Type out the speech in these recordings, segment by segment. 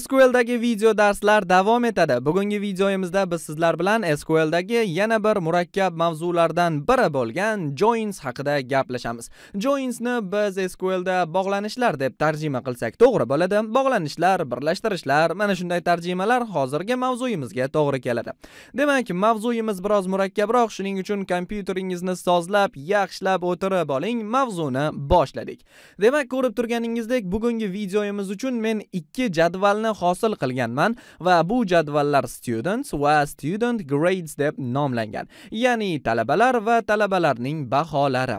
SQLdagi video darslar davom etadi. Bugungi videomizda biz sizlar bilan SQLdagi yana bir murakkab mavzulardan biri bo'lgan joins haqida gaplashamiz. Joinsni biz SQLda bog'lanishlar deb tarjima qilsak to'g'ri bo'ladi. Bog'lanishlar, birlashtirishlar, mana shunday tarjimalar hozirgi mavzuyimizga to'g'ri keladi. Demak, mavzuyimiz biroz murakkabroq, shuning uchun kompyuteringizni sozlab, yaxshilab o'tirib oling, mavzuni boshladik. Demak, ko'rib turganingizdek, bugungi videomiz uchun men 2 jadval jadvalni hosil qilganman va bu jadvallar students va student grades deb nomlangan ya'ni talabalar va talabalarning baholari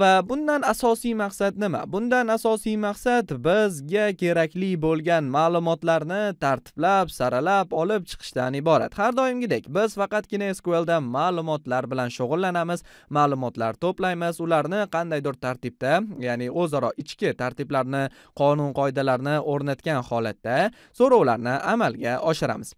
va bundan asosiy maqsad nima bundan asosiy maqsad bizga kerakli bo'lgan ma'lumotlarni tartiblab saralab olib chiqishdan iborat har doimgidek biz faqatgina SQL da ma'lumotlar bilan shug'ullanamiz ma'lumotlar to'playmiz ularni qandaydir tartibda ya'ni o'zaro ichki tartiblarni qonun qoidalarni o'rnatgan holatda so'rovlarni amalga oshiramiz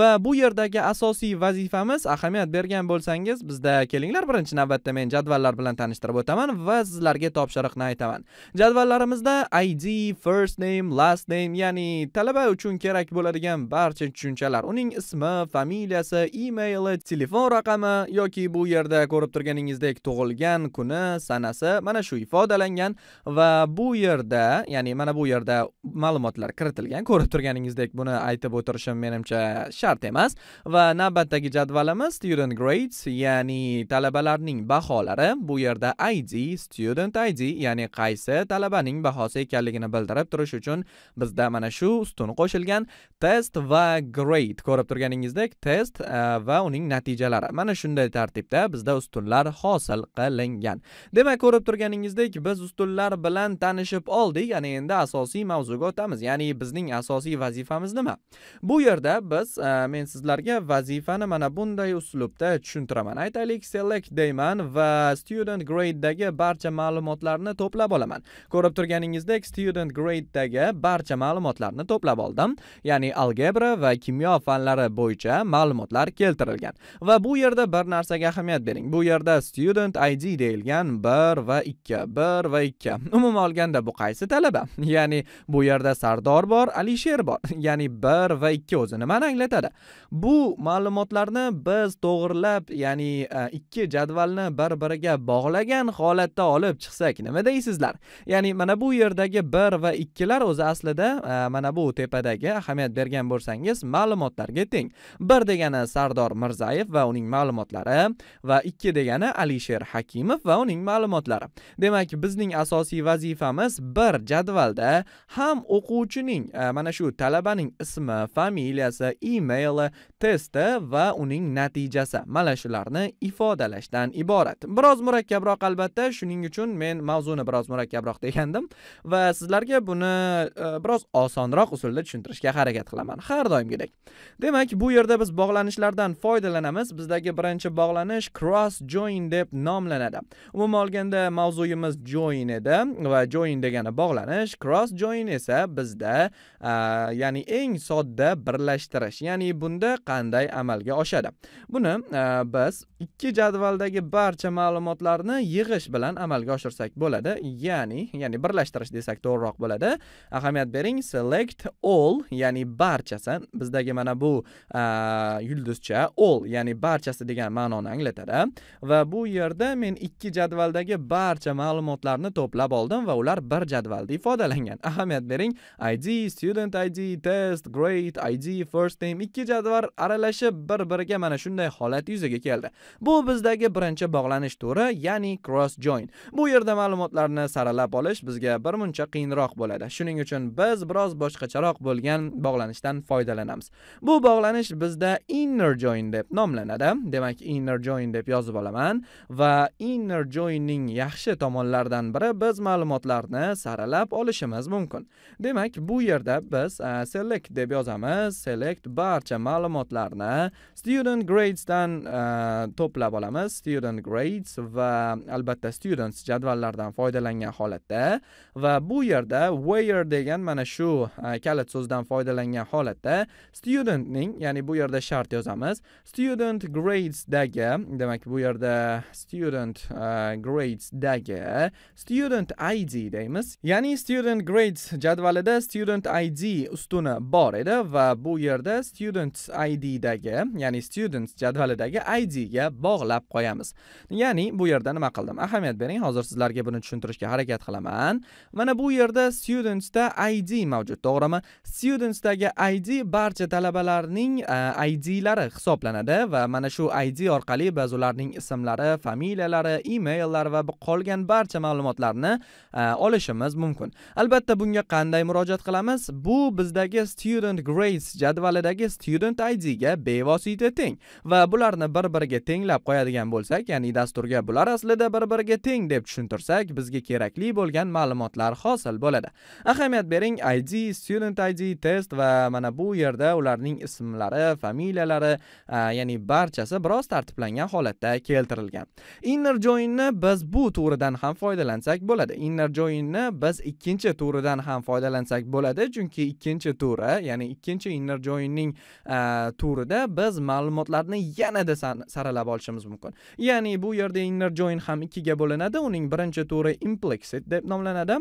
va bu yerdagi asosiy vazifamiz ahamiyat bergan bo'lsangiz bizda kelinglar birinchi navbatda men jadvallar bilan tanishtirib o'taman va sizlarga topshiriqni aytaman jadvallarimizda id first name last name ya'ni talaba uchun kerak bo'ladigan barcha tushunchalar uning ismi familiyasi emaili telefon raqami yoki bu yerda ko'rib turganingizdek tug'ilgan kuni sanasi mana shu ifodalangan va bu yerda ya'ni mana bu yerda ma'lumotlar kiritilgan ko'rib o'tirganingizdek buni aytib o'tirishim menimcha shart emas va navbatdagi jadvalimiz student grades ya'ni talabalarning baholari bu yerda id student id ya'ni qaysi talabaning bahosi ekanligini bildirib turish uchun bizda mana shu ustun qo'shilgan test va grade ko'rib turganingizdek test e, va uning natijalari mana shunday tartibda bizda ustunlar hosil qilingan demak ko'rib turganingizdek biz ustunlar bilan tanishib oldik ya'ni endi asosiy mavzuga o'tamiz ya'ni bizning asosiy asosiy vazifamiz nima bu yerda biz e, men sizlarga vazifani mana bunday uslubda tushuntiraman aytaylik select deyman va student gradedagi barcha ma'lumotlarni to'plab olaman ko'rib turganingizdek student gradedagi barcha ma'lumotlarni to'plab oldim ya'ni algebra va kimyo fanlari bo'yicha ma'lumotlar keltirilgan va bu yerda bir narsaga ahamiyat bering bu yerda student id deyilgan 1 va 2 1 va 2 umuman olganda bu qaysi talaba ya'ni bu yerda sardor bor alisher belgilar bor ya'ni 1 va 2 o'zi nimani anglatadi bu ma'lumotlarni biz to'g'rilab ya'ni e, ikki jadvalni bir-biriga bog'lagan holatda olib chiqsak nima deysizlar ya'ni mana bu yerdagi 1 va 2 lar o'zi aslida e, mana bu tepadagi ahamiyat bergan bo'lsangiz ma'lumotlarga teng 1 degani Sardor Mirzayev va uning ma'lumotlari va 2 degani Alisher Hakimov va uning ma'lumotlari demak bizning asosiy vazifamiz bir jadvalda ham o'quvchining e, mana shu shu talabaning ismi, familiyasi, e-maili, testi va uning natijasi mana shularni ifodalashdan iborat. Biroz murakkabroq albatta, shuning uchun men mavzuni biroz murakkabroq degandim va sizlarga buni e, biroz osonroq usulda tushuntirishga harakat qilaman har doimgidek. Demak, bu yerda biz bog'lanishlardan foydalanamiz. Bizdagi birinchi bog'lanish cross join deb nomlanadi. Umuman olganda mavzuyimiz join edi va join degani bog'lanish, cross join esa bizda e, ya'ni eng sodda birlashtirish ya'ni bunda qanday amalga oshadi buni e, biz ikki jadvaldagi barcha ma'lumotlarni yig'ish bilan amalga oshirsak bo'ladi ya'ni ya'ni birlashtirish desak to'g'riroq bo'ladi ahamiyat bering select all ya'ni barchasi bizdagi mana bu e, yulduzcha all ya'ni barchasi degan ma'noni anglatadi va bu yerda men ikki jadvaldagi barcha ma'lumotlarni to'plab oldim va ular bir jadvalda ifodalangan ahamiyat bering id student id test great, id first name ikki jadval aralashib bir biriga mana shunday holat yuzaga keldi bu bizdagi birinchi bog'lanish turi ya'ni cross join bu yerda ma'lumotlarni saralab olish bizga bir muncha qiyinroq bo'ladi shuning uchun biz biroz boshqacharoq bo'lgan bog'lanishdan foydalanamiz bu bog'lanish bizda inner join deb nomlanadi demak inner join deb yozib olaman va inner joinning yaxshi tomonlaridan biri biz ma'lumotlarni saralab olishimiz mumkin demak bu yerda biz biz select deb yozamiz select barcha ma'lumotlarni student grades dan to'plab olamiz student grades va albatta students jadvallardan foydalangan holatda va bu yerda where degan mana shu kalit so'zdan foydalangan holatda studentning ya'ni bu yerda shart yozamiz student gradesdagi demak bu yerda student gradesdagi student id deymiz ya'ni student grades jadvalida student id ustuni bor edi va bu yerda students id'dagi ya'ni students jadvalidagi idga bog'lab qo'yamiz ya'ni bu yerda nima qildim ahamiyat bering hozir sizlarga buni tushuntirishga harakat qilaman mana bu yerda studentsda id mavjud to'g'rimi studentsdagi id barcha talabalarning e, idlari hisoblanadi va mana shu id orqali biz ularning ismlari familiyalari e-maillari va qolgan barcha ma'lumotlarni e, olishimiz mumkin albatta bunga qanday murojaat qilamiz bu bizdagi student grades jadvalidagi student id ga bevosita teng va bularni bir-biriga tenglab qo'yadigan bo'lsak, ya'ni dasturga bular aslida bir-biriga teng deb tushuntirsak, bizga kerakli bo'lgan ma'lumotlar hosil bo'ladi. Ahamiyat bering, id, student id, test va mana bu yerda ularning ismlari, familiyalari, ya'ni barchasi biroz tartiblangan holatda keltirilgan. Inner joinni biz bu turidan ham foydalansak bo'ladi. Inner joinni biz ikkinchi turidan ham foydalansak bo'ladi, chunki ikkinchi turi ya'ni ikkinchi inner joinning turida biz ma'lumotlarni yanada saralab olishimiz mumkin ya'ni bu yerda inner join ham ikkiga bo'linadi uning birinchi turi implicit deb nomlanadi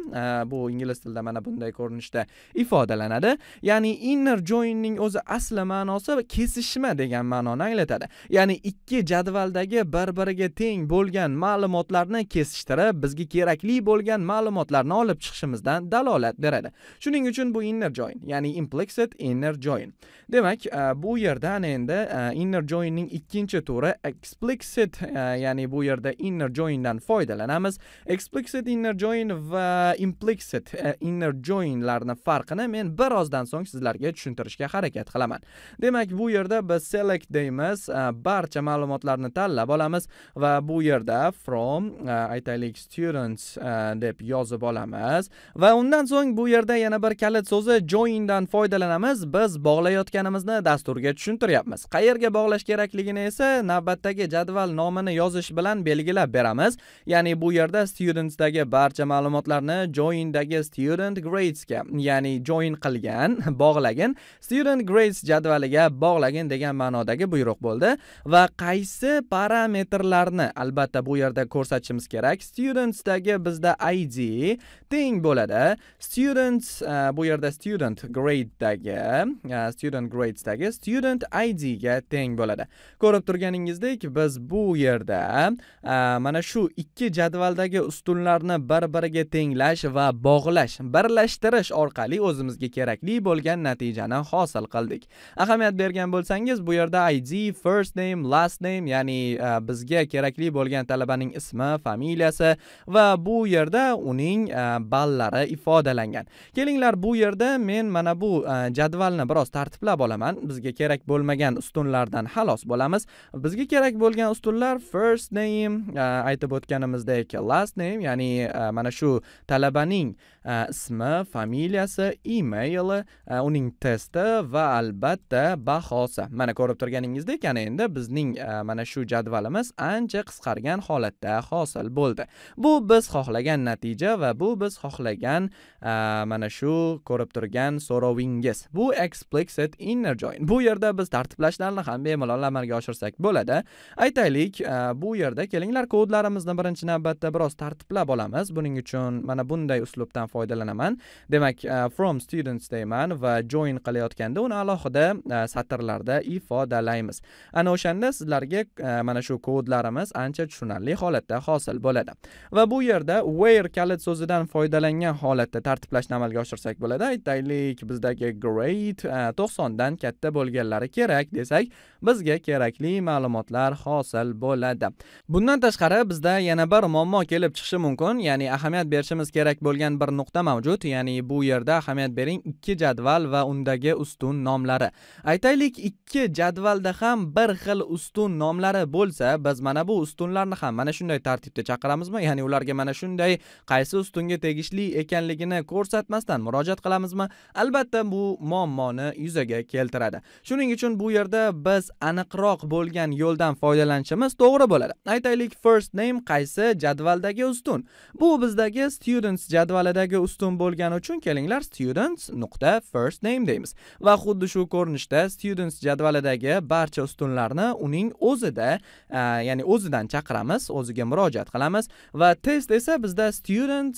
bu ingliz tilida mana bunday ko'rinishda ifodalanadi ya'ni inner joinning o'zi asli ma'nosi kesishma degan ma'noni anglatadi ya'ni ikki jadvaldagi bir biriga teng bo'lgan ma'lumotlarni kesishtirib bizga kerakli bo'lgan ma'lumotlarni olib chiqishimizdan dalolat beradi shuning uchun bu inner join join ya'ni implicit inner join demak e, bu ana endi e, inner joinning ikkinchi turi explicit e, ya'ni bu yerda inner joindan foydalanamiz explicit inner join va implicit inner joinlarni farqini men birozdan so'ng sizlarga tushuntirishga harakat qilaman demak bu yerda biz select deymiz barcha ma'lumotlarni tanlab olamiz va bu yerda from aytaylik students deb yozib olamiz va undan so'ng bu yerda yana bir kalit so'zi joindan foydalanamiz biz bog'layotganimizni dasturga tushuntiryapmiz qayerga bog'lash kerakligini esa navbatdagi jadval nomini yozish bilan belgilab beramiz ya'ni bu yerda studentsdagi barcha ma'lumotlarni joindagi student gradesga ya'ni join qilgan bog'lagin student grades jadvaliga bog'lagin degan ma'nodagi buyruq bo'ldi va qaysi parametrlarni albatta bu yerda ko'rsatishimiz kerak studentsdagi bizda id teng bo'ladi students eh, bu yerda student student grade'dagi student gradesdagi student id ga teng bo'ladi ko'rib turganingizdek biz bu yerda mana shu ikki jadvaldagi ustunlarni bir biriga tenglash va bog'lash birlashtirish orqali o'zimizga kerakli bo'lgan natijani hosil qildik ahamiyat bergan bo'lsangiz bu yerda id first name last name ya'ni bizga kerakli bo'lgan talabaning ismi familiyasi va bu yerda uning ballari ifodalangan kelinglar bu yerda men mana bu e, jadvalni biroz tartiblab olaman bizga kerak bo'lmagan ustunlardan xalos bo'lamiz bizga kerak bo'lgan ustunlar first name e, aytib o'tganimizdek last name ya'ni e, mana shu talabaning ismi familiyasi emaili uning testi va albatta bahosi mana ko'rib turganingizdek ana endi bizning mana shu jadvalimiz ancha qisqargan holatda hosil bo'ldi bu biz xohlagan natija va bu biz xohlagan mana shu ko'rib turgan bergan so'rovingiz bu explicit inner join bu yerda biz tartiblashlarni ham bemalol amalga oshirsak bo'ladi aytaylik e, bu yerda kelinglar kodlarimizni birinchi navbatda biroz tartiblab olamiz buning uchun mana bunday uslubdan foydalanaman demak e, from students deyman va join qilayotganda uni alohida e, satrlarda ifodalaymiz ana o'shanda sizlarga mana shu kodlarimiz ancha tushunarli holatda hosil bo'ladi va bu yerda where kalit so'zidan foydalangan holatda tartiblashni amalga oshirsak bo'ladi aytaylik deylik bizdagi grade to'qsondan katta bo'lganlari kerak desak bizga kerakli ma'lumotlar hosil bo'ladi bundan tashqari bizda yana bir muammo kelib chiqishi mumkin ya'ni ahamiyat berishimiz kerak bo'lgan bir nuqta mavjud ya'ni bu yerda ahamiyat bering ikki jadval va undagi ustun nomlari aytaylik ikki jadvalda ham bir xil ustun nomlari bo'lsa biz mana bu ustunlarni ham mana shunday tartibda chaqiramizmi ya'ni ularga mana shunday qaysi ustunga tegishli ekanligini ko'rsatmasdan murojaat qilamizmi albatta bu muammoni yuzaga keltiradi shuning uchun bu yerda biz aniqroq bo'lgan yo'ldan foydalanishimiz to'g'ri bo'ladi aytaylik first name qaysi jadvaldagi ustun bu bizdagi students jadvalidagi ustun bo'lgani uchun kelinglar students nuqta first name deymiz va xuddi shu ko'rinishda students jadvalidagi barcha ustunlarni uning o'zida ya'ni o'zidan chaqiramiz o'ziga murojaat qilamiz va test esa bizda students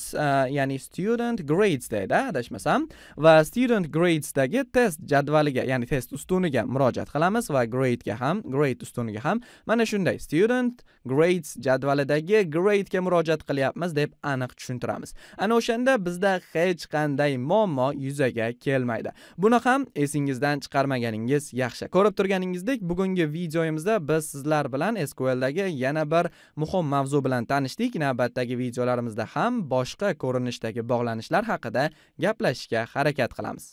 ya'ni student grades deydi adashmasam va va student gradesdagi test jadvaliga ya'ni test ustuniga murojaat qilamiz va gradega ham grade ustuniga ham mana shunday student grades jadvalidagi gradega murojaat qilyapmiz deb aniq tushuntiramiz ana o'shanda bizda hech qanday muammo yuzaga kelmaydi buni ham esingizdan chiqarmaganingiz yaxshi ko'rib turganingizdek bugungi videoyimizda biz sizlar bilan sqldagi yana bir muhim mavzu bilan tanishdik navbatdagi videolarimizda ham boshqa ko'rinishdagi bog'lanishlar haqida gaplashishga harakat harakat qilamiz